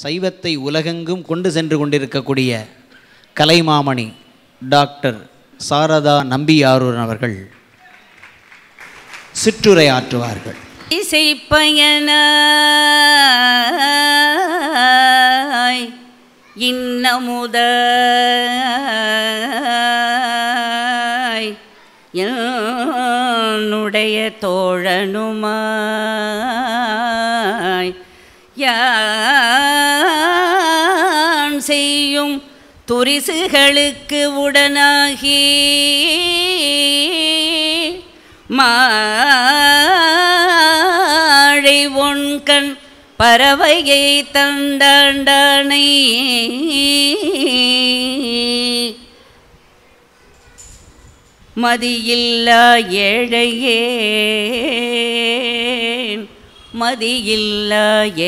சைவத்தை உலகெங்கும் கொண்டு சென்று கொண்டிருக்கக்கூடிய கலைமாமணி டாக்டர் சாரதா நம்பியாரூர் அவர்கள் சிற்றுரை ஆற்றுவார்கள் இசை பயண இன்னமுத என்னுடைய தோழனுமா முரிசுகளுக்கு உடனாகி மாழை ஒன்கண் பறவையை தந்தாண்டானை மதியில்லா ஏழையே மதியில்லா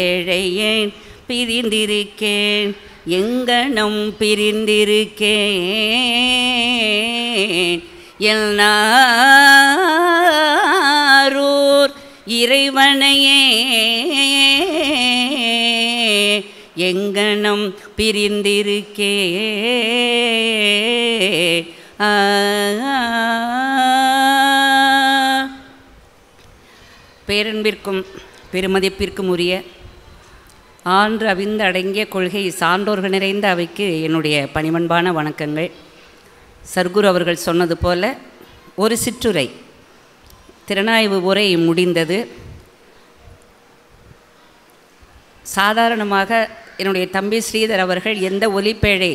ஏழையேன் பிரிந்திருக்கேன் எங்கனம் பிரிந்திருக்கேன் எல்லாரூர் இறைவனையே எங்கனம் பிரிந்திருக்கே பேரன்பிற்கும் பெருமதிப்பிற்கும் உரிய ஆன்று அவிந்து அடங்கிய கொள்கை சான்றோர்கள் நிறைந்த அவைக்கு என்னுடைய பணிமன்பான வணக்கங்கள் சர்க்குரு அவர்கள் சொன்னது போல ஒரு சிற்றுரை திறனாய்வு உரை முடிந்தது சாதாரணமாக என்னுடைய தம்பி ஸ்ரீதர் அவர்கள் எந்த ஒலிப்பேழை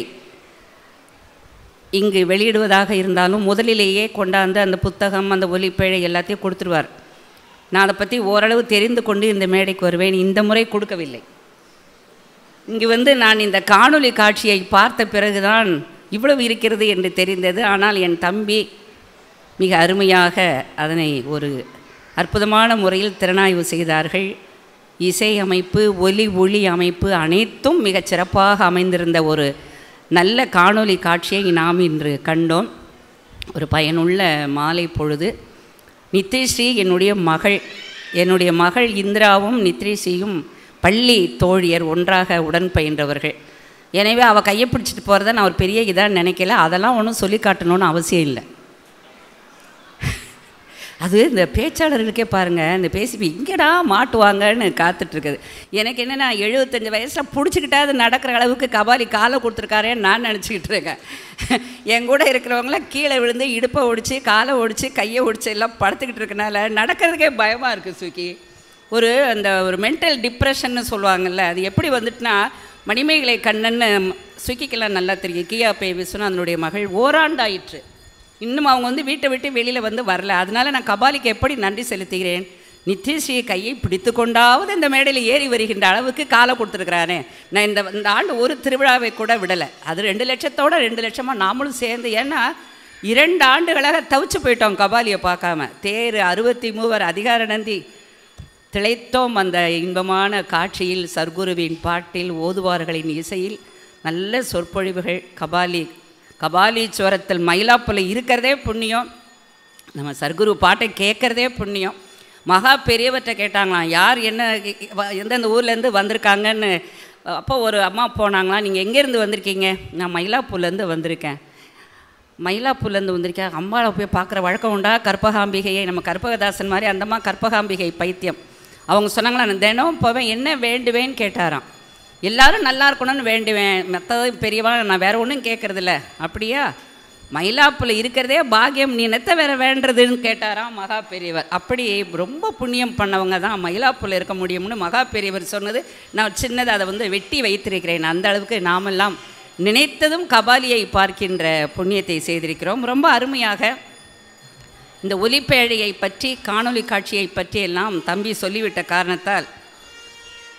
இங்கு வெளியிடுவதாக இருந்தாலும் முதலிலேயே கொண்டாந்து அந்த புத்தகம் அந்த ஒலிப்பேழை எல்லாத்தையும் கொடுத்துருவார் நான் அதை பற்றி ஓரளவு தெரிந்து கொண்டு இந்த மேடைக்கு வருவேன் இந்த முறை கொடுக்கவில்லை இங்கு வந்து நான் இந்த காணொலி காட்சியை பார்த்த பிறகுதான் இவ்வளவு இருக்கிறது என்று தெரிந்தது ஆனால் என் தம்பி மிக அருமையாக அதனை ஒரு அற்புதமான முறையில் திறனாய்வு செய்தார்கள் இசை அமைப்பு ஒலி ஒளி அமைப்பு அனைத்தும் மிகச் சிறப்பாக அமைந்திருந்த ஒரு நல்ல காணொலி காட்சியை நாம் இன்று கண்டோம் ஒரு பயனுள்ள மாலை பொழுது நித்யஸ்ரீ என்னுடைய மகள் என்னுடைய மகள் இந்திராவும் நித்யஸ்ரீயும் பள்ளி தோழியர் ஒன்றாக உடன் பயின்றவர்கள் எனவே அவள் கையை பிடிச்சிட்டு போகிறத நான் ஒரு பெரிய இதாக நினைக்கல அதெல்லாம் ஒன்றும் சொல்லி காட்டணும்னு அவசியம் இல்லை அது இந்த பேச்சாளர்களுக்கே பாருங்கள் இந்த பேசி இங்கேடா மாட்டுவாங்கன்னு காத்துட்ருக்குது எனக்கு என்னென்னா எழுபத்தஞ்சி வயசில் பிடிச்சிக்கிட்டா அது நடக்கிற அளவுக்கு கபாலி காலை கொடுத்துருக்காரேன்னு நான் நினச்சிக்கிட்டு இருக்கேன் என் கூட இருக்கிறவங்களாம் கீழே விழுந்து இடுப்பை ஒடிச்சு காலை ஒடிச்சு கையை ஒடிச்சு எல்லாம் படுத்துக்கிட்டு இருக்கனால நடக்கிறதுக்கே பயமாக இருக்குது சுக்கி ஒரு அந்த ஒரு மென்டல் டிப்ரெஷன்னு சொல்லுவாங்கள்ல அது எப்படி வந்துட்டுனா மணிமேகலை கண்ணன்னு சுக்கிக்கெல்லாம் நல்லா தெரியும் கியா பே விஸ்வநாதனுடைய மகள் ஓராண்டாயிற்று இன்னும் அவங்க வந்து வீட்டை விட்டு வெளியில் வந்து வரல அதனால் நான் கபாலிக்கு எப்படி நன்றி செலுத்துகிறேன் நித்யஸ்ரீ கையை பிடித்து கொண்டாவது இந்த மேடையில் ஏறி வருகின்ற அளவுக்கு காலை கொடுத்துருக்குறானே நான் இந்த இந்த ஆண்டு ஒரு திருவிழாவை கூட விடலை அது ரெண்டு லட்சத்தோடு ரெண்டு லட்சமாக நாமளும் சேர்ந்து ஏன்னா இரண்டு ஆண்டுகளாக தவிச்சு போயிட்டோம் கபாலியை பார்க்காம தேர் அறுபத்தி மூவர் அதிகார நந்தி திளைத்தோம் அந்த இன்பமான காட்சியில் சர்க்குருவின் பாட்டில் ஓதுவார்களின் இசையில் நல்ல சொற்பொழிவுகள் கபாலி கபாலீஸ்வரத்தில் மயிலாப்பலை இருக்கிறதே புண்ணியம் நம்ம சர்க்குரு பாட்டை கேட்குறதே புண்ணியம் மகா பெரியவற்றை கேட்டாங்களாம் யார் என்ன எந்தெந்த ஊர்லேருந்து வந்திருக்காங்கன்னு அப்போ ஒரு அம்மா போனாங்களாம் நீங்கள் எங்கேருந்து வந்திருக்கீங்க நான் மயிலாப்பூர்லேருந்து வந்திருக்கேன் மயிலாப்பூர்லேருந்து வந்திருக்கேன் அம்மாவை போய் பார்க்குற வழக்கம் உண்டா கற்பகாம்பிகையை நம்ம கற்பகதாசன் மாதிரி அந்தம்மா கற்பகாம்பிகை பைத்தியம் அவங்க சொன்னாங்களா நான் தினம் போவேன் என்ன வேண்டுவேன்னு கேட்டாராம் எல்லோரும் நல்லா இருக்கணும்னு வேண்டுவேன் மற்றது பெரியவா நான் வேறு ஒன்றும் கேட்குறதில்ல அப்படியா மயிலாப்பில் இருக்கிறதே பாகியம் நீ நெத்த வேற வேண்டதுன்னு கேட்டாராம் மகா பெரியவர் அப்படி ரொம்ப புண்ணியம் பண்ணவங்க தான் மயிலாப்பில் இருக்க முடியும்னு மகா பெரியவர் சொன்னது நான் சின்னது அதை வந்து வெட்டி வைத்திருக்கிறேன் அந்த அளவுக்கு நாமெல்லாம் நினைத்ததும் கபாலியை பார்க்கின்ற புண்ணியத்தை செய்திருக்கிறோம் ரொம்ப அருமையாக இந்த ஒலிப்பேழையை பற்றி காணொலி காட்சியை பற்றி எல்லாம் தம்பி சொல்லிவிட்ட காரணத்தால்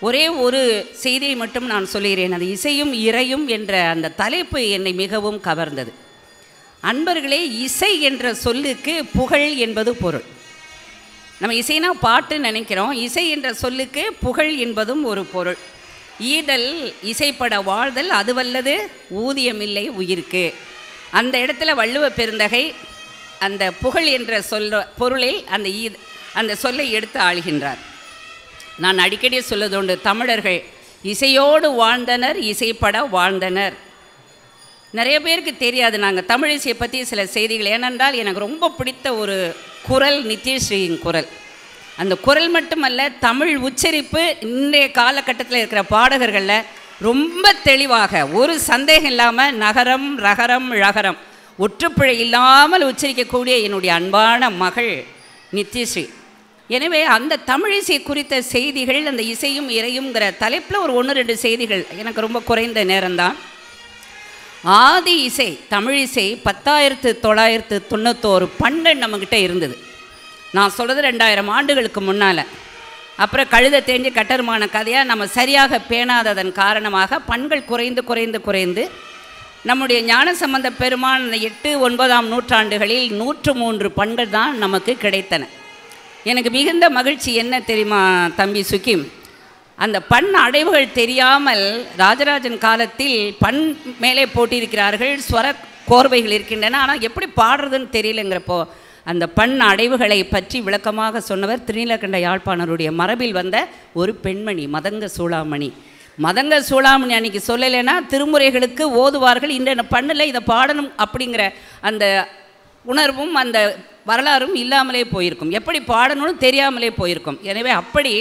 ஒரே ஒரு செய்தியை மட்டும் நான் சொல்லுகிறேன் அது இசையும் இறையும் என்ற அந்த தலைப்பு என்னை மிகவும் கவர்ந்தது அன்பர்களே இசை என்ற சொல்லுக்கு புகழ் என்பது பொருள் நம்ம இசைனா பாட்டு நினைக்கிறோம் இசை என்ற சொல்லுக்கு புகழ் என்பதும் ஒரு பொருள் ஈடல் இசைப்பட வாழ்தல் அதுவல்லது ஊதியமில்லை உயிருக்கு அந்த இடத்துல வள்ளுவ பெருந்தகை அந்த புகழ் என்ற சொல் பொருளில் அந்த ஈ அந்த சொல்லை எடுத்து ஆள்கின்றார் நான் அடிக்கடி சொல்லதுண்டு தமிழர்கள் இசையோடு வாழ்ந்தனர் இசைப்பட வாழ்ந்தனர் நிறைய பேருக்கு தெரியாது நாங்கள் தமிழ் இசையை பற்றி சில செய்திகள் ஏனென்றால் எனக்கு ரொம்ப பிடித்த ஒரு குரல் நித்யஸ்ரீயின் குரல் அந்த குரல் மட்டுமல்ல தமிழ் உச்சரிப்பு இன்றைய காலகட்டத்தில் இருக்கிற பாடகர்களில் ரொம்ப தெளிவாக ஒரு சந்தேகம் இல்லாமல் நகரம் ரகரம் ழகரம் ஒற்றுப்பிழை இல்லாமல் உச்சரிக்கக்கூடிய என்னுடைய அன்பான மகள் நித்யஸ்ரீ எனவே அந்த தமிழிசை குறித்த செய்திகள் அந்த இசையும் இறையுங்கிற தலைப்பில் ஒரு ஒன்று ரெண்டு செய்திகள் எனக்கு ரொம்ப குறைந்த நேரம்தான் ஆதி இசை தமிழிசை பத்தாயிரத்து தொள்ளாயிரத்து தொண்ணூத்தோரு பன்னெண்டு நம்மக்கிட்ட இருந்தது நான் சொல்கிறது ரெண்டாயிரம் ஆண்டுகளுக்கு முன்னால் அப்புறம் கழுத தேஞ்சு கட்டருமான கதையாக நம்ம சரியாக பேணாததன் காரணமாக பண்கள் குறைந்து குறைந்து குறைந்து நம்முடைய ஞான சம்பந்த பெருமான் அந்த எட்டு ஒன்பதாம் நூற்றாண்டுகளில் நூற்று மூன்று பண்கள் தான் நமக்கு கிடைத்தன எனக்கு மிகுந்த மகிழ்ச்சி என்ன தெரியுமா தம்பி சுகிம் அந்த பண் அடைவுகள் தெரியாமல் ராஜராஜன் காலத்தில் பண் மேலே போட்டிருக்கிறார்கள் ஸ்வர கோர்வைகள் இருக்கின்றன ஆனால் எப்படி பாடுறதுன்னு தெரியலங்கிறப்போ அந்த பண் அடைவுகளை பற்றி விளக்கமாக சொன்னவர் திருநீலகண்ட யாழ்ப்பாணருடைய மரபில் வந்த ஒரு பெண்மணி மதங்க சூளாமணி மதங்க சூளாமணி அன்னைக்கு சொல்லலைன்னா திருமுறைகளுக்கு ஓதுவார்கள் இன்றென்ன பண்ணலை இதை பாடணும் அப்படிங்கிற அந்த உணர்வும் அந்த வரலாறும் இல்லாமலே போயிருக்கும் எப்படி பாடணும்னு தெரியாமலே போயிருக்கும் எனவே அப்படி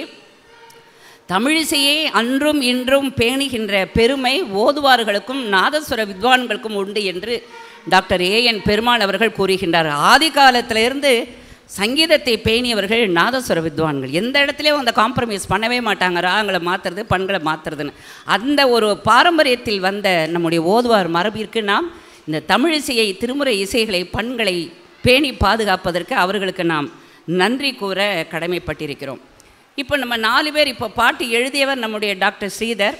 தமிழிசையை அன்றும் இன்றும் பேணுகின்ற பெருமை ஓதுவார்களுக்கும் நாதஸ்வர வித்வான்களுக்கும் உண்டு என்று டாக்டர் ஏ என் பெருமாள் அவர்கள் கூறுகின்றார் ஆதி காலத்திலிருந்து சங்கீதத்தை பேணியவர்கள் நாதஸ்வர வித்வான்கள் எந்த இடத்துலையும் அந்த காம்ப்ரமைஸ் பண்ணவே மாட்டாங்க ராகங்களை மாற்றுறது பண்களை மாற்றுறதுன்னு அந்த ஒரு பாரம்பரியத்தில் வந்த நம்முடைய ஓதுவார் மரபிற்கு நாம் இந்த தமிழ் இசையை திருமுறை இசைகளை பண்களை பேணி பாதுகாப்பதற்கு அவர்களுக்கு நாம் நன்றி கூற கடமைப்பட்டிருக்கிறோம் இப்போ நம்ம நாலு பேர் இப்போ பாட்டு எழுதியவர் நம்முடைய டாக்டர் ஸ்ரீதர்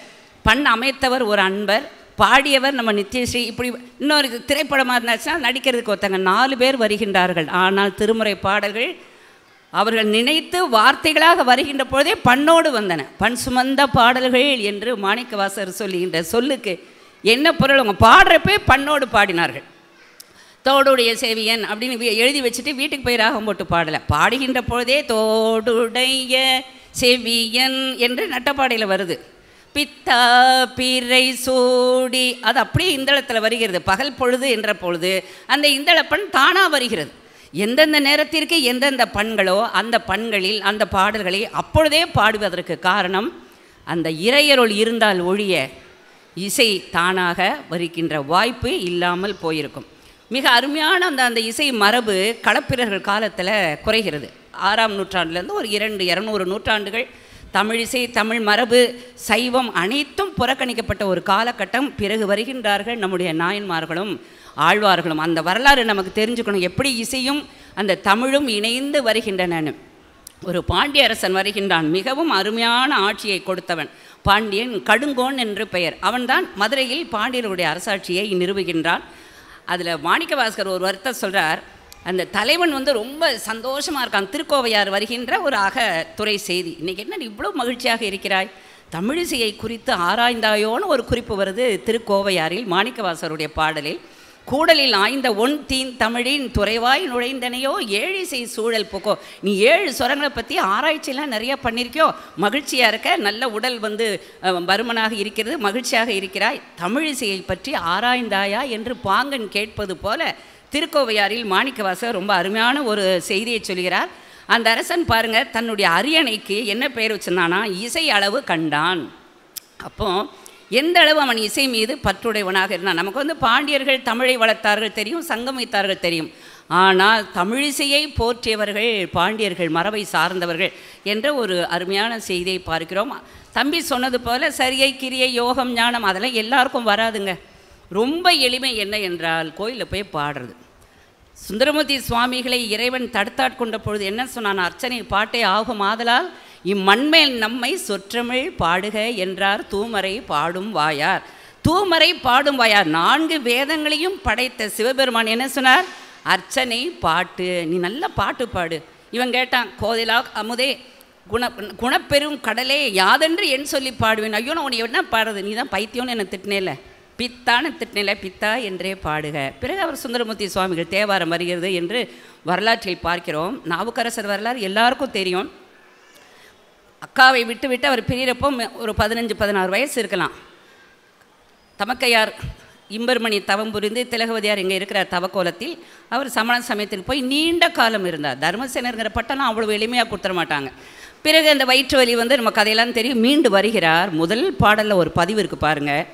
பண் அமைத்தவர் ஒரு அன்பர் பாடியவர் நம்ம நித்யஸ்ரீ இப்படி இன்னொரு திரைப்படமாக இருந்துச்சுன்னா நடிக்கிறதுக்கு ஒருத்தங்க நாலு பேர் வருகின்றார்கள் ஆனால் திருமுறை பாடல்கள் அவர்கள் நினைத்து வார்த்தைகளாக வருகின்ற பொழுதே பண்ணோடு வந்தன பண் சுமந்த பாடல்கள் என்று மாணிக்கவாசர் சொல்லுகின்ற சொல்லுக்கு என்ன பொருள் அவங்க பாடுறப்பே பண்ணோடு பாடினார்கள் தோடுடைய சேவியன் அப்படின்னு எழுதி வச்சுட்டு வீட்டுக்கு போய் ராகம் போட்டு பாடலை பாடுகின்ற பொழுதே தோடுடைய செவியன் என்று நட்டப்பாடையில் வருது பித்தா பிறை சோடி அது அப்படியே இந்தளத்தில் வருகிறது பகல் பொழுது என்ற பொழுது அந்த இந்தளப்பண் தானாக வருகிறது எந்தெந்த நேரத்திற்கு எந்தெந்த பண்களோ அந்த பண்களில் அந்த பாடல்களை அப்பொழுதே பாடுவதற்கு காரணம் அந்த இறையருள் இருந்தால் ஒழிய இசை தானாக வருகின்ற வாய்ப்பு இல்லாமல் போயிருக்கும் மிக அருமையான அந்த அந்த இசை மரபு களப்பிரர்கள் காலத்தில் குறைகிறது ஆறாம் நூற்றாண்டுலேருந்து ஒரு இரண்டு இரநூறு நூற்றாண்டுகள் தமிழிசை தமிழ் மரபு சைவம் அனைத்தும் புறக்கணிக்கப்பட்ட ஒரு காலகட்டம் பிறகு வருகின்றார்கள் நம்முடைய நாயன்மார்களும் ஆழ்வார்களும் அந்த வரலாறு நமக்கு தெரிஞ்சுக்கணும் எப்படி இசையும் அந்த தமிழும் இணைந்து வருகின்றன ஒரு பாண்டிய அரசன் வருகின்றான் மிகவும் அருமையான ஆட்சியை கொடுத்தவன் பாண்டியன் கடுங்கோன் என்று பெயர் அவன்தான் மதுரையில் பாண்டியர்களுடைய அரசாட்சியை நிறுவுகின்றான் அதில் மாணிக்க பாஸ்கர் ஒரு வருத்தம் சொல்கிறார் அந்த தலைவன் வந்து ரொம்ப சந்தோஷமாக இருக்கான் திருக்கோவையார் வருகின்ற ஒரு அகத்துறை செய்தி இன்றைக்கி என்ன இவ்வளோ மகிழ்ச்சியாக இருக்கிறாய் தமிழிசையை குறித்து ஆராய்ந்தாயோன்னு ஒரு குறிப்பு வருது திருக்கோவையாரில் மாணிக்கவாசருடைய பாடலில் கூடலில் ஆய்ந்த ஒன் தீன் தமிழின் துறைவாய் நுழைந்தனையோ ஏழிசை சூழல் போக்கோ நீ ஏழு சுரங்களை பற்றி ஆராய்ச்சியெல்லாம் நிறையா பண்ணியிருக்கியோ மகிழ்ச்சியாக இருக்க நல்ல உடல் வந்து பருமனாக இருக்கிறது மகிழ்ச்சியாக இருக்கிறாய் தமிழிசையை பற்றி ஆராய்ந்தாயா என்று பாங்கன் கேட்பது போல திருக்கோவையாரில் மாணிக்கவாசர் ரொம்ப அருமையான ஒரு செய்தியை சொல்கிறார் அந்த அரசன் பாருங்கள் தன்னுடைய அரியணைக்கு என்ன பெயர் வச்சுருந்தானா இசை அளவு கண்டான் அப்போது எந்த அளவு அவன் இசை மீது பற்றுடையவனாக இருந்தான் நமக்கு வந்து பாண்டியர்கள் தமிழை வளர்த்தார்கள் தெரியும் சங்கம் வைத்தார்கள் தெரியும் ஆனால் தமிழிசையை போற்றியவர்கள் பாண்டியர்கள் மரபை சார்ந்தவர்கள் என்ற ஒரு அருமையான செய்தியை பார்க்கிறோம் தம்பி சொன்னது போல் சரியை கிரியை யோகம் ஞானம் அதெல்லாம் எல்லாருக்கும் வராதுங்க ரொம்ப எளிமை என்ன என்றால் கோயிலில் போய் பாடுறது சுந்தரமூர்த்தி சுவாமிகளை இறைவன் தடுத்தாட்கொண்ட பொழுது என்ன சொன்னான் அர்ச்சனை பாட்டே ஆகும் ஆதலால் இம்மண்மேல் நம்மை சொற்றமிழ் பாடுக என்றார் தூமரை பாடும் வாயார் தூமரை பாடும் வாயார் நான்கு வேதங்களையும் படைத்த சிவபெருமான் என்ன சொன்னார் அர்ச்சனை பாட்டு நீ நல்ல பாட்டு பாடு இவன் கேட்டான் கோதிலா அமுதே குண குணப்பெரும் கடலே யாதென்று என் சொல்லி பாடுவேன் ஐயோ நான் உன்னை என்ன பாடுறது நீ தான் பைத்தியம்னு என்னை திட்டினேல பித்தான திட்டநிலை பித்தா என்றே பாடுக பிறகு அவர் சுந்தரமூர்த்தி சுவாமிகள் தேவாரம் வருகிறது என்று வரலாற்றில் பார்க்கிறோம் நாவுக்கரசர் வரலாறு எல்லாருக்கும் தெரியும் அக்காவை விட்டுவிட்டு அவர் பிரியறப்போ ஒரு பதினஞ்சு பதினாறு வயசு இருக்கலாம் தமக்கையார் இம்பர்மணி தவம் புரிந்து திலகவதியார் இங்கே இருக்கிறார் தவக்கோலத்தில் அவர் சமண சமயத்தில் போய் நீண்ட காலம் இருந்தார் தர்மசேனருங்கிற பட்டம்லாம் அவ்வளோ எளிமையாக கொடுத்துட மாட்டாங்க பிறகு அந்த வயிற்று வலி வந்து நம்ம கதையெல்லாம் தெரியும் மீண்டு வருகிறார் முதல் பாடலில் ஒரு பதிவு இருக்குது பாருங்கள்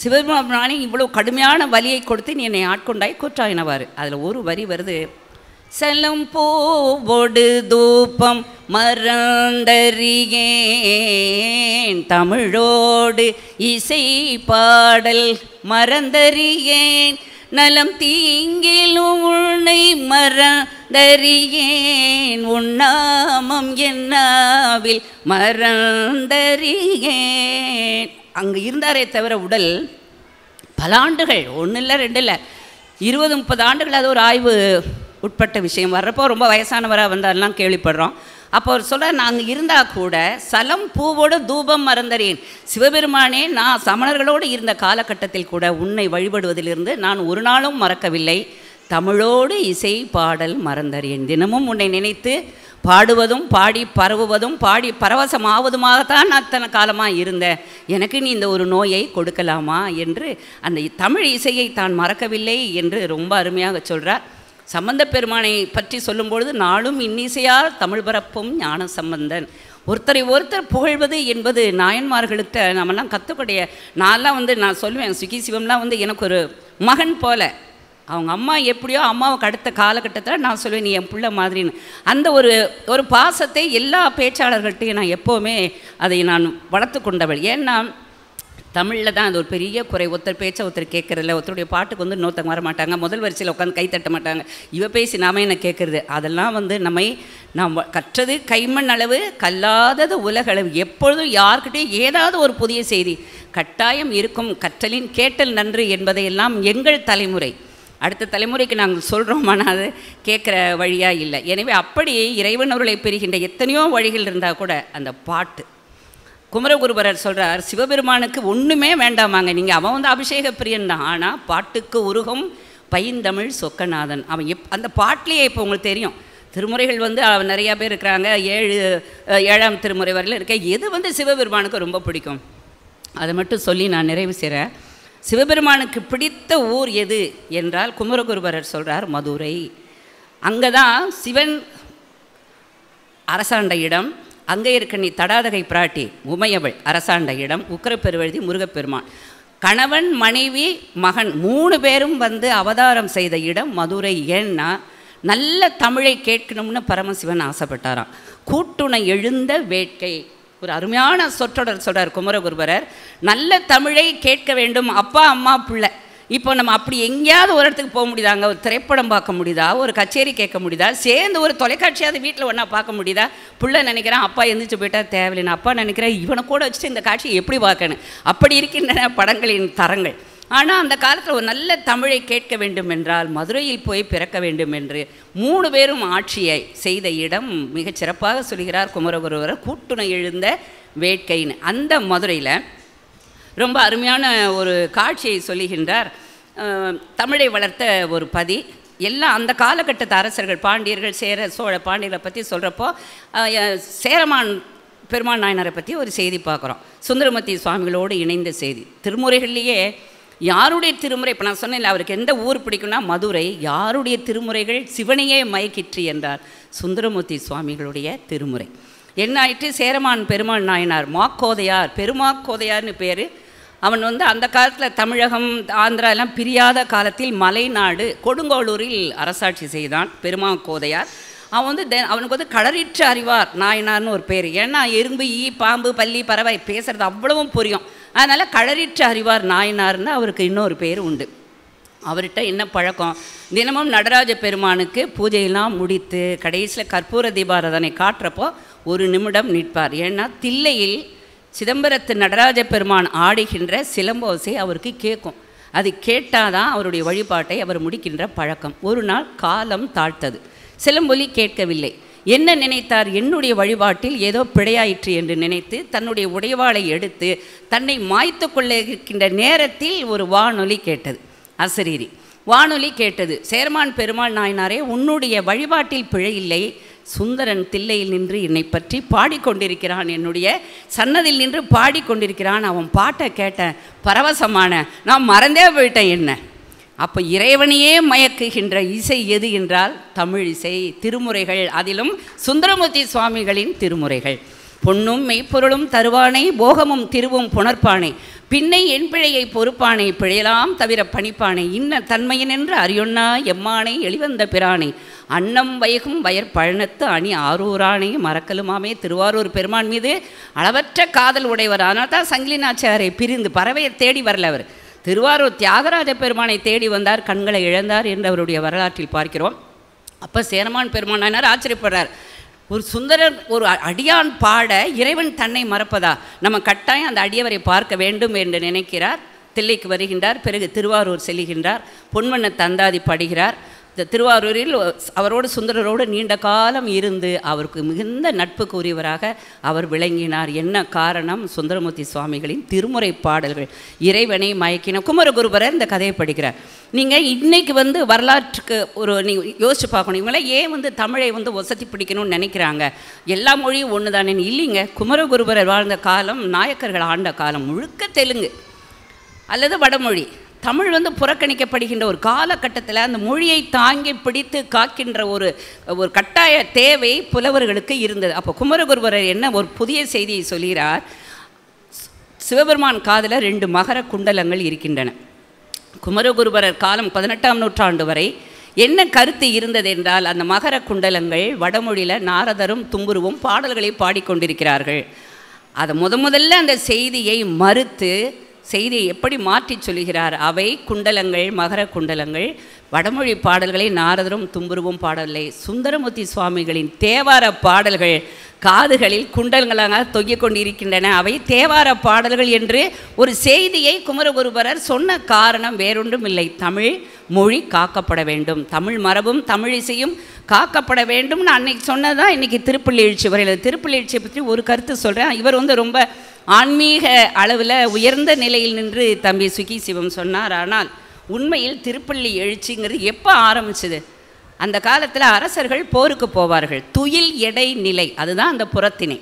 சிவபெருமானே இவ்வளோ கடுமையான வலியை கொடுத்து நீ என்னை ஆட்கொண்டாய் கூற்றாயினவார் அதில் ஒரு வரி வருது செல்லும் பூவோடு தூப்பம் மறந்தறியேன் தமிழோடு இசை பாடல் மறந்தறியேன் நலம் தீங்கிலும் உன்னை மறந்தறியேன் உண்ணாமம் என்னாவில் மறந்தறியேன் அங்கே இருந்தாரே தவிர உடல் பல ஆண்டுகள் ஒன்றும் இல்லை ரெண்டு இல்லை இருபது முப்பது ஆண்டுகள் அது ஒரு ஆய்வு உட்பட்ட விஷயம் வர்றப்போ ரொம்ப வயசானவராக வந்தாலாம் கேள்விப்படுறோம் அப்போ அவர் சொல்ல நாங்கள் இருந்தால் கூட சலம் பூவோடு தூபம் மறந்தறேன் சிவபெருமானே நான் சமணர்களோடு இருந்த காலகட்டத்தில் கூட உன்னை வழிபடுவதிலிருந்து நான் ஒரு நாளும் மறக்கவில்லை தமிழோடு இசை பாடல் மறந்தறியேன் தினமும் உன்னை நினைத்து பாடுவதும் பாடி பரவுவதும் பாடி பரவசமாவதுமாகத்தான் நான் அத்தனை காலமாக இருந்தேன் எனக்கு நீ இந்த ஒரு நோயை கொடுக்கலாமா என்று அந்த தமிழ் இசையை தான் மறக்கவில்லை என்று ரொம்ப அருமையாக சொல்கிறார் சம்பந்த பெருமானை பற்றி சொல்லும்பொழுது நாளும் இன்னிசையால் தமிழ் பரப்பும் ஞான சம்பந்தன் ஒருத்தரை ஒருத்தர் புகழ்வது என்பது நாயன்மார்களுக்கு நம்மலாம் கற்றுக்கூடிய நான்லாம் வந்து நான் சொல்லுவேன் சுகி சிவம்லாம் வந்து எனக்கு ஒரு மகன் போல அவங்க அம்மா எப்படியோ அம்மாவை கடுத்த காலகட்டத்தில் நான் சொல்லுவேன் நீ என் பிள்ளை மாதிரின்னு அந்த ஒரு ஒரு பாசத்தை எல்லா பேச்சாளர்கள்ட்டையும் நான் எப்போவுமே அதை நான் வளர்த்து கொண்டவள் ஏன்னா தமிழில் தான் அது ஒரு பெரிய குறை ஒருத்தர் பேச்சை ஒருத்தர் கேட்குறதில்ல ஒருத்தருடைய பாட்டுக்கு வந்து இன்னொருத்தங்க வர மாட்டாங்க முதல் வரிசையில் உட்காந்து கை தட்ட மாட்டாங்க இவ பேசி நாம என்ன கேட்குறது அதெல்லாம் வந்து நம்மை நாம் கற்றது கைமண் அளவு கல்லாதது உலகளவு எப்பொழுதும் யார்கிட்டையும் ஏதாவது ஒரு புதிய செய்தி கட்டாயம் இருக்கும் கற்றலின் கேட்டல் நன்று என்பதையெல்லாம் எங்கள் தலைமுறை அடுத்த தலைமுறைக்கு நாங்கள் சொல்கிறோம் அது கேட்குற வழியாக இல்லை எனவே அப்படி அவர்களை பெறுகின்ற எத்தனையோ வழிகள் இருந்தால் கூட அந்த பாட்டு குமரகுருபரர் சொல்கிறார் சிவபெருமானுக்கு ஒன்றுமே வேண்டாமாங்க நீங்கள் அவன் வந்து அபிஷேக பிரியன் தான் ஆனால் பாட்டுக்கு உருகம் பைந்தமிழ் சொக்கநாதன் அவன் எப் அந்த பாட்டிலேயே இப்போ உங்களுக்கு தெரியும் திருமுறைகள் வந்து நிறையா பேர் இருக்கிறாங்க ஏழு ஏழாம் திருமுறை வரையில் இருக்க எது வந்து சிவபெருமானுக்கு ரொம்ப பிடிக்கும் அதை மட்டும் சொல்லி நான் நிறைவு செய்கிறேன் சிவபெருமானுக்கு பிடித்த ஊர் எது என்றால் குமரகுருபரர் சொல்கிறார் மதுரை அங்கே தான் சிவன் அரசாண்ட இடம் அங்கே இருக்க நீ தடாதகை பிராட்டி உமையவள் அரசாண்ட இடம் உக்கரப்பெருவழுதி முருகப்பெருமான் கணவன் மனைவி மகன் மூணு பேரும் வந்து அவதாரம் செய்த இடம் மதுரை ஏன்னா நல்ல தமிழை கேட்கணும்னு பரமசிவன் ஆசைப்பட்டாராம் கூட்டுணை எழுந்த வேட்கை ஒரு அருமையான சொற்றொடர் சொல்கிறார் குமரகுருபரர் நல்ல தமிழை கேட்க வேண்டும் அப்பா அம்மா பிள்ளை இப்போ நம்ம அப்படி எங்கேயாவது ஒரு இடத்துக்கு போக முடியுதாங்க ஒரு திரைப்படம் பார்க்க முடியுதா ஒரு கச்சேரி கேட்க முடியுதா சேர்ந்து ஒரு தொலைக்காட்சியாவது வீட்டில் ஒன்றா பார்க்க முடியுதா பிள்ளை நினைக்கிறேன் அப்பா எழுந்திரிச்சு போயிட்டா தேவையில்லை அப்பா நினைக்கிறேன் இவனை கூட வச்சுட்டு இந்த காட்சியை எப்படி பார்க்கணும் அப்படி இருக்கின்றன படங்களின் தரங்கள் ஆனால் அந்த காலத்தில் ஒரு நல்ல தமிழை கேட்க வேண்டும் என்றால் மதுரையில் போய் பிறக்க வேண்டும் என்று மூணு பேரும் ஆட்சியை செய்த இடம் மிகச் சிறப்பாக சொல்கிறார் குமரகுருவரர் கூட்டுணை எழுந்த வேட்கைன்னு அந்த மதுரையில் ரொம்ப அருமையான ஒரு காட்சியை சொல்லுகின்றார் தமிழை வளர்த்த ஒரு பதி எல்லாம் அந்த காலகட்டத்து அரசர்கள் பாண்டியர்கள் சேர சோழ பாண்டியர்களை பற்றி சொல்கிறப்போ சேரமான் பெருமாள் நாயனரை பற்றி ஒரு செய்தி பார்க்குறோம் சுந்தரமூர்த்தி சுவாமிகளோடு இணைந்த செய்தி திருமுறைகள்லேயே யாருடைய திருமுறை இப்போ நான் சொன்னேன் அவருக்கு எந்த ஊர் பிடிக்கும்னா மதுரை யாருடைய திருமுறைகள் சிவனையே மயக்கிற்று என்றார் சுந்தரமூர்த்தி சுவாமிகளுடைய திருமுறை என்ன ஆயிற்று சேரமான் பெருமாள் நாயனார் மாக்கோதையார் பெருமாக்கோதையார்னு பேர் அவன் வந்து அந்த காலத்தில் தமிழகம் ஆந்திரா எல்லாம் பிரியாத காலத்தில் மலைநாடு கொடுங்கோளூரில் அரசாட்சி செய்தான் பெருமா கோதையார் அவன் வந்து தென் அவனுக்கு வந்து கடறிற்று அறிவார் நாயனார்னு ஒரு பேர் ஏன்னா எறும்பு ஈ பாம்பு பள்ளி பறவை பேசுகிறது அவ்வளவும் புரியும் அதனால் கழறிற்று அறிவார் நாயனார்னு அவருக்கு இன்னொரு பேர் உண்டு அவர்கிட்ட என்ன பழக்கம் தினமும் நடராஜ பெருமானுக்கு பூஜையெல்லாம் முடித்து கடைசியில் கற்பூர தீபாரதனை காட்டுறப்போ ஒரு நிமிடம் நிற்பார் ஏன்னா தில்லையில் சிதம்பரத்து நடராஜ பெருமான் ஆடுகின்ற சிலம்போசை அவருக்கு கேட்கும் அது கேட்டால் தான் அவருடைய வழிபாட்டை அவர் முடிக்கின்ற பழக்கம் ஒரு நாள் காலம் தாழ்த்தது சிலம்பொலி கேட்கவில்லை என்ன நினைத்தார் என்னுடைய வழிபாட்டில் ஏதோ பிழையாயிற்று என்று நினைத்து தன்னுடைய உடைவாளை எடுத்து தன்னை மாய்த்து கொள்ள இருக்கின்ற நேரத்தில் ஒரு வானொலி கேட்டது அசரீரி வானொலி கேட்டது சேர்மான் பெருமாள் நாயனாரே உன்னுடைய வழிபாட்டில் பிழை இல்லை சுந்தரன் தில்லையில் நின்று என்னை பற்றி பாடிக்கொண்டிருக்கிறான் என்னுடைய சன்னதியில் நின்று பாடிக்கொண்டிருக்கிறான் அவன் பாட்டை கேட்டேன் பரவசமான நான் மறந்தே போயிட்டேன் என்ன அப்போ இறைவனையே மயக்குகின்ற இசை எது என்றால் தமிழ் இசை திருமுறைகள் அதிலும் சுந்தரமூர்த்தி சுவாமிகளின் திருமுறைகள் பொன்னும் மெய்ப்பொருளும் தருவானை போகமும் திருவும் புணர்ப்பானை பின்னை என் பிழையை பொறுப்பானை பிழையலாம் தவிர பணிப்பானை இன்ன தன்மையினென்று அரியொண்ணா எம்மானை எளிவந்த பிரானை அன்னம் வைகும் வயற் பழனத்து அணி ஆரூரானை மறக்கலுமாமே திருவாரூர் பெருமான் மீது அளவற்ற காதல் உடையவர் அதனால தான் சங்கிலி பிரிந்து பறவையை தேடி வரல அவர் திருவாரூர் தியாகராஜ பெருமானை தேடி வந்தார் கண்களை இழந்தார் என்று அவருடைய வரலாற்றில் பார்க்கிறோம் அப்போ சேரமான் பெருமானார் ஆச்சரியப்படுறார் ஒரு சுந்தரர் ஒரு அடியான் பாட இறைவன் தன்னை மறப்பதா நம்ம கட்டாயம் அந்த அடியவரை பார்க்க வேண்டும் என்று நினைக்கிறார் தில்லைக்கு வருகின்றார் பிறகு திருவாரூர் செல்கின்றார் பொன்வண்ண தந்தாதி படுகிறார் திருவாரூரில் அவரோடு சுந்தரரோடு நீண்ட காலம் இருந்து அவருக்கு மிகுந்த நட்புக்கு உரியவராக அவர் விளங்கினார் என்ன காரணம் சுந்தரமூர்த்தி சுவாமிகளின் திருமுறை பாடல்கள் இறைவனை மயக்கின குமரகுருபரர் இந்த கதையை படிக்கிறார் நீங்கள் இன்றைக்கி வந்து வரலாற்றுக்கு ஒரு நீங்கள் யோசிச்சு பார்க்கணும் இவங்களாம் ஏன் வந்து தமிழை வந்து ஒசத்தி பிடிக்கணும்னு நினைக்கிறாங்க எல்லா மொழியும் ஒன்று தானே இல்லைங்க குமரகுருபரர் வாழ்ந்த காலம் நாயக்கர்கள் ஆண்ட காலம் முழுக்க தெலுங்கு அல்லது வடமொழி தமிழ் வந்து புறக்கணிக்கப்படுகின்ற ஒரு காலகட்டத்தில் அந்த மொழியை தாங்கி பிடித்து காக்கின்ற ஒரு ஒரு கட்டாய தேவை புலவர்களுக்கு இருந்தது அப்போ குமரகுருவரர் என்ன ஒரு புதிய செய்தியை சொல்கிறார் சிவபெருமான் காதில் ரெண்டு மகர குண்டலங்கள் இருக்கின்றன குமரகுருபரர் காலம் பதினெட்டாம் நூற்றாண்டு வரை என்ன கருத்து இருந்தது என்றால் அந்த மகர குண்டலங்கள் வடமொழியில் நாரதரும் தும்புருவும் பாடல்களை பாடிக்கொண்டிருக்கிறார்கள் அதை முத முதல்ல அந்த செய்தியை மறுத்து செய்தியை எப்படி மாற்றி சொல்கிறார் அவை குண்டலங்கள் மகர குண்டலங்கள் வடமொழி பாடல்களை நாரதரும் தும்புருவும் பாடலை சுந்தரமூர்த்தி சுவாமிகளின் தேவார பாடல்கள் காதுகளில் குண்டல்களாக தொங்கிக் கொண்டிருக்கின்றன அவை தேவார பாடல்கள் என்று ஒரு செய்தியை குமரகுருபரர் சொன்ன காரணம் வேறொன்றும் இல்லை தமிழ் மொழி காக்கப்பட வேண்டும் தமிழ் மரபும் தமிழ் இசையும் காக்கப்பட வேண்டும்னு அன்னைக்கு சொன்னதான் இன்றைக்கி திருப்பள்ளி வரையில் திருப்பள்ளி பற்றி ஒரு கருத்து சொல்கிறேன் இவர் வந்து ரொம்ப ஆன்மீக அளவில் உயர்ந்த நிலையில் நின்று தம்பி சுகி சிவம் சொன்னார் ஆனால் உண்மையில் திருப்பள்ளி எழுச்சிங்கிறது எப்போ ஆரம்பிச்சது அந்த காலத்தில் அரசர்கள் போருக்கு போவார்கள் துயில் எடை நிலை அதுதான் அந்த புறத்தினை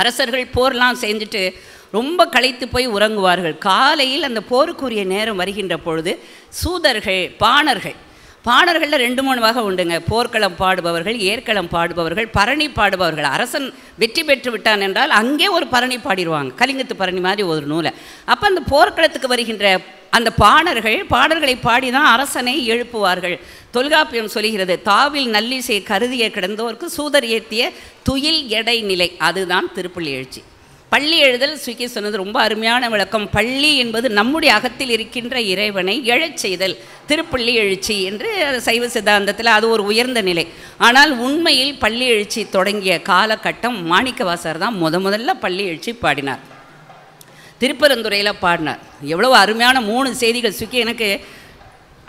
அரசர்கள் போர்லாம் செஞ்சுட்டு ரொம்ப களைத்து போய் உறங்குவார்கள் காலையில் அந்த போருக்குரிய நேரம் வருகின்ற பொழுது சூதர்கள் பாணர்கள் பாடல்களில் ரெண்டு மூணு வகை உண்டுங்க போர்க்களம் பாடுபவர்கள் ஏற்களம் பாடுபவர்கள் பரணி பாடுபவர்கள் அரசன் வெற்றி பெற்று விட்டான் என்றால் அங்கே ஒரு பரணி பாடிடுவாங்க கலிங்கத்து பரணி மாதிரி ஒரு நூலை அப்போ அந்த போர்க்களத்துக்கு வருகின்ற அந்த பாடர்கள் பாடல்களை பாடி தான் அரசனை எழுப்புவார்கள் தொல்காப்பியம் சொல்கிறது தாவில் நல்லிசை கருதிய கிடந்தோருக்கு சூதர் ஏற்றிய துயில் எடை நிலை அதுதான் திருப்புள்ளி எழுச்சி பள்ளி எழுதல் சுக்கி சொன்னது ரொம்ப அருமையான விளக்கம் பள்ளி என்பது நம்முடைய அகத்தில் இருக்கின்ற இறைவனை எழச் செய்தல் திருப்பள்ளி எழுச்சி என்று சைவ சித்தாந்தத்தில் அது ஒரு உயர்ந்த நிலை ஆனால் உண்மையில் பள்ளி எழுச்சி தொடங்கிய காலகட்டம் மாணிக்கவாசர் தான் முத முதல்ல பள்ளி எழுச்சி பாடினார் திருப்பெருந்துறையில் பாடினார் எவ்வளோ அருமையான மூணு செய்திகள் சுக்கி எனக்கு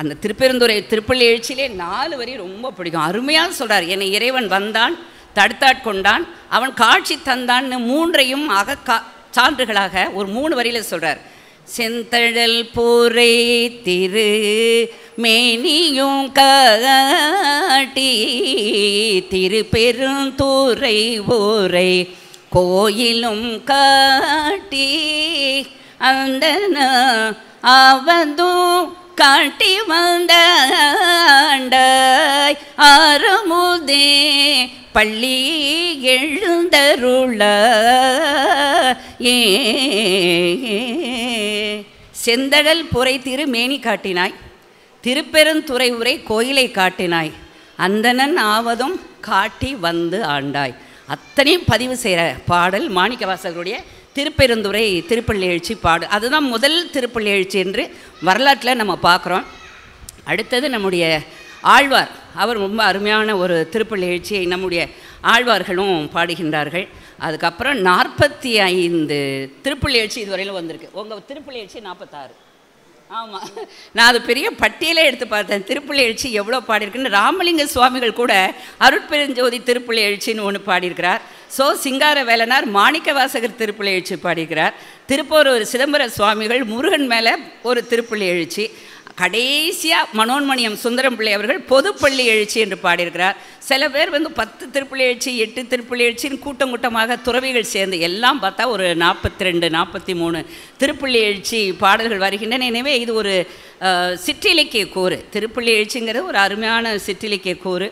அந்த திருப்பெருந்துறை திருப்பள்ளி எழுச்சியிலே நாலு வரி ரொம்ப பிடிக்கும் அருமையாக சொல்கிறார் என்னை இறைவன் வந்தான் தடுத்தாட்கொண்டான் அவன் காட்சி தந்தான்னு மூன்றையும் அக கா சான்றுகளாக ஒரு மூணு வரியில் சொல்கிறார் செந்தழல் போரை திரு மேனியும் காட்டி பெருந்தூரை ஓரை கோயிலும் காட்டி அந்த அவந்தும் காட்டி வந்த ஆறு பள்ளி எழுந்தருள ஏ செந்தழல் புரை திரு மேனி காட்டினாய் திருப்பெருந்துறை உரை கோயிலை காட்டினாய் அந்தணன் ஆவதும் காட்டி வந்து ஆண்டாய் அத்தனையும் பதிவு செய்கிற பாடல் மாணிக்கவாசகருடைய திருப்பெருந்துரை திருப்பள்ளி எழுச்சி பாடு அதுதான் முதல் திருப்பள்ளி எழுச்சி என்று வரலாற்றில் நம்ம பார்க்குறோம் அடுத்தது நம்முடைய ஆழ்வார் அவர் ரொம்ப அருமையான ஒரு திருப்பள்ளி எழுச்சியை நம்முடைய ஆழ்வார்களும் பாடுகின்றார்கள் அதுக்கப்புறம் நாற்பத்தி ஐந்து திருப்பள்ளி எழுச்சி இதுவரையிலும் வந்திருக்கு உங்கள் திருப்பள்ளி எழுச்சி நாற்பத்தாறு ஆமாம் நான் அது பெரிய பட்டியலே எடுத்து பார்த்தேன் திருப்புள்ளி எழுச்சி எவ்வளோ பாடியிருக்குன்னு ராமலிங்க சுவாமிகள் கூட அருட்பெருஞ்சோதி திருப்புள்ளி எழுச்சின்னு ஒன்று பாடியிருக்கிறார் சோ சிங்கார வேலனார் மாணிக்க வாசகர் திருப்புள்ளி எழுச்சி பாடியிருக்கிறார் திருப்போரூர் சிதம்பர சுவாமிகள் முருகன் மேலே ஒரு திருப்புள்ளி எழுச்சி கடைசியாக மனோன்மணியம் சுந்தரம் பிள்ளை அவர்கள் பொதுப்பள்ளி எழுச்சி என்று பாடியிருக்கிறார் சில பேர் வந்து பத்து திருப்பள்ளி எழுச்சி எட்டு திருப்பள்ளி எழுச்சின்னு கூட்டம் கூட்டமாக துறவிகள் சேர்ந்து எல்லாம் பார்த்தா ஒரு நாற்பத்தி ரெண்டு நாற்பத்தி மூணு திருப்பள்ளி எழுச்சி பாடல்கள் வருகின்றன எனவே இது ஒரு சிற்றிலக்கிய கூறு திருப்பள்ளி எழுச்சிங்கிறது ஒரு அருமையான சிற்றிலக்கிய கூறு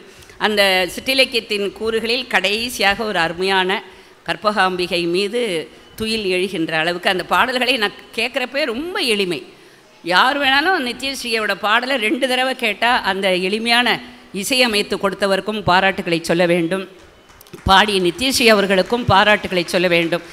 அந்த சிற்றிலக்கியத்தின் கூறுகளில் கடைசியாக ஒரு அருமையான கற்பகாம்பிகை மீது துயில் எழுகின்ற அளவுக்கு அந்த பாடல்களை நான் கேட்குறப்பே ரொம்ப எளிமை யார் வேணாலும் நித்யஸ்ரீயோட பாடலை ரெண்டு தடவை கேட்டால் அந்த எளிமையான இசையமைத்து கொடுத்தவருக்கும் பாராட்டுகளை சொல்ல வேண்டும் பாடிய நித்யஸ்ரீ அவர்களுக்கும் பாராட்டுகளை சொல்ல வேண்டும்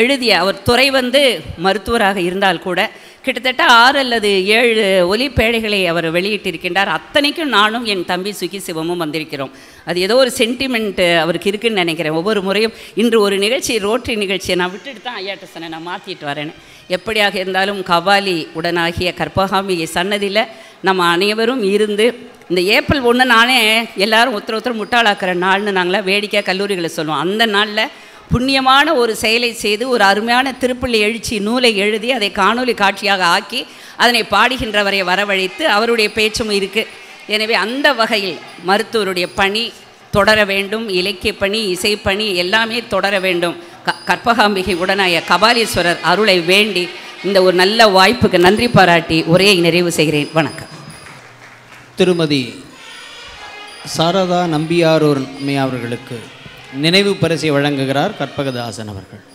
எழுதிய அவர் துறை வந்து மருத்துவராக இருந்தால் கூட கிட்டத்தட்ட ஆறு அல்லது ஏழு ஒலிப்பேழைகளை அவர் வெளியிட்டிருக்கின்றார் அத்தனைக்கும் நானும் என் தம்பி சுகி சிவமும் வந்திருக்கிறோம் அது ஏதோ ஒரு சென்டிமெண்ட் அவருக்கு இருக்குன்னு நினைக்கிறேன் ஒவ்வொரு முறையும் இன்று ஒரு நிகழ்ச்சி ரோட்டரி நிகழ்ச்சியை நான் விட்டுட்டு தான் ஐயாட்ட சொன்னேன் நான் மாற்றிட்டு வரேன்னு எப்படியாக இருந்தாலும் கபாலி உடனாகிய கற்பகாமியை சன்னதியில் நம்ம அனைவரும் இருந்து இந்த ஏப்ரல் ஒன்று நானே எல்லாரும் ஒருத்தர் ஒருத்தர் முட்டாளாக்குற நாள்னு நாங்களாம் வேடிக்கையாக கல்லூரிகளை சொல்லுவோம் அந்த நாளில் புண்ணியமான ஒரு செயலை செய்து ஒரு அருமையான திருப்பள்ளி எழுச்சி நூலை எழுதி அதை காணொலி காட்சியாக ஆக்கி அதனை பாடுகின்றவரை வரவழைத்து அவருடைய பேச்சும் இருக்குது எனவே அந்த வகையில் மருத்துவருடைய பணி தொடர வேண்டும் இலக்கிய பணி இசைப்பணி எல்லாமே தொடர வேண்டும் க கற்பகாம்பிகை உடனாய கபாலீஸ்வரர் அருளை வேண்டி இந்த ஒரு நல்ல வாய்ப்புக்கு நன்றி பாராட்டி உரையை நிறைவு செய்கிறேன் வணக்கம் திருமதி சாரதா நம்பியாரூர் அவர்களுக்கு நினைவு பரிசை வழங்குகிறார் கற்பகதாசன் அவர்கள்